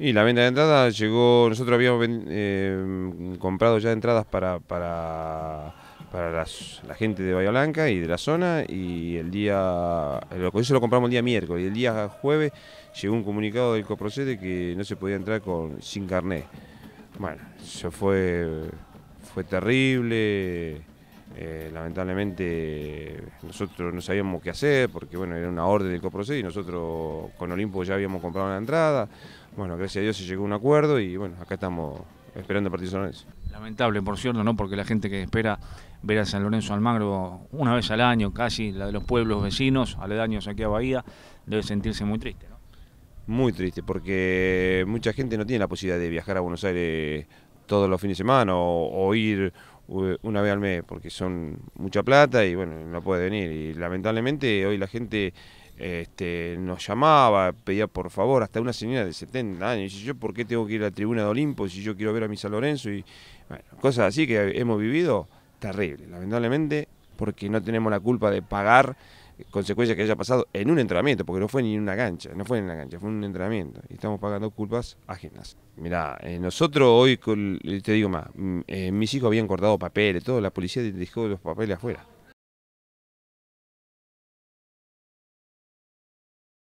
Y la venta de entradas llegó, nosotros habíamos eh, comprado ya entradas para, para, para la gente de Bahía Blanca y de la zona y el día, eso lo compramos el día miércoles y el día jueves llegó un comunicado del coprocede que no se podía entrar con, sin carnet. Bueno, eso fue, fue terrible. Eh, lamentablemente nosotros no sabíamos qué hacer porque bueno era una orden del coproceso y nosotros con Olimpo ya habíamos comprado la entrada. Bueno, gracias a Dios se llegó a un acuerdo y bueno, acá estamos esperando el partido San Lorenzo. Lamentable, por cierto, ¿no? Porque la gente que espera ver a San Lorenzo Almagro una vez al año, casi, la de los pueblos vecinos, aledaños aquí a Bahía, debe sentirse muy triste, ¿no? Muy triste, porque mucha gente no tiene la posibilidad de viajar a Buenos Aires todos los fines de semana o ir una vez al mes, porque son mucha plata y bueno, no puede venir. Y lamentablemente hoy la gente este, nos llamaba, pedía por favor, hasta una señora de 70 años, y yo por qué tengo que ir a la tribuna de Olimpo si yo quiero ver a Misa Lorenzo y bueno, cosas así que hemos vivido terrible, lamentablemente porque no tenemos la culpa de pagar consecuencias que haya pasado en un entrenamiento, porque no fue ni en una cancha, no fue en una cancha, fue un entrenamiento. Y estamos pagando culpas ajenas. Mirá, eh, nosotros hoy, eh, te digo más, mm, eh, mis hijos habían cortado papeles, todo, la policía dejó los papeles afuera.